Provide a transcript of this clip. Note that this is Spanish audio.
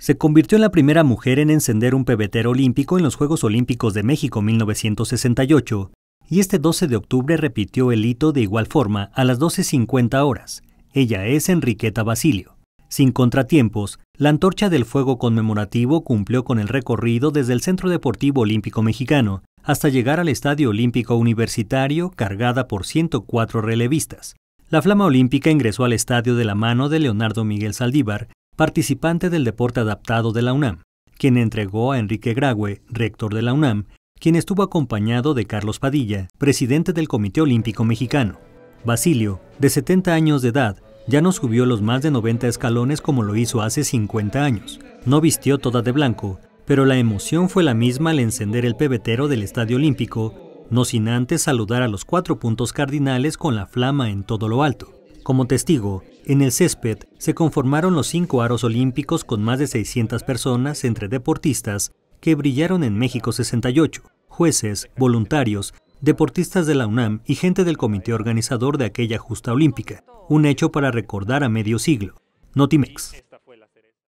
Se convirtió en la primera mujer en encender un pebetero olímpico en los Juegos Olímpicos de México 1968, y este 12 de octubre repitió el hito de igual forma a las 12.50 horas. Ella es Enriqueta Basilio. Sin contratiempos, la antorcha del fuego conmemorativo cumplió con el recorrido desde el Centro Deportivo Olímpico Mexicano hasta llegar al Estadio Olímpico Universitario cargada por 104 relevistas. La flama olímpica ingresó al estadio de la mano de Leonardo Miguel Saldívar participante del deporte adaptado de la UNAM, quien entregó a Enrique Graue, rector de la UNAM, quien estuvo acompañado de Carlos Padilla, presidente del Comité Olímpico Mexicano. Basilio, de 70 años de edad, ya no subió los más de 90 escalones como lo hizo hace 50 años. No vistió toda de blanco, pero la emoción fue la misma al encender el pebetero del Estadio Olímpico, no sin antes saludar a los cuatro puntos cardinales con la flama en todo lo alto. Como testigo, en el césped se conformaron los cinco aros olímpicos con más de 600 personas entre deportistas que brillaron en México 68, jueces, voluntarios, deportistas de la UNAM y gente del comité organizador de aquella justa olímpica, un hecho para recordar a medio siglo. Notimex.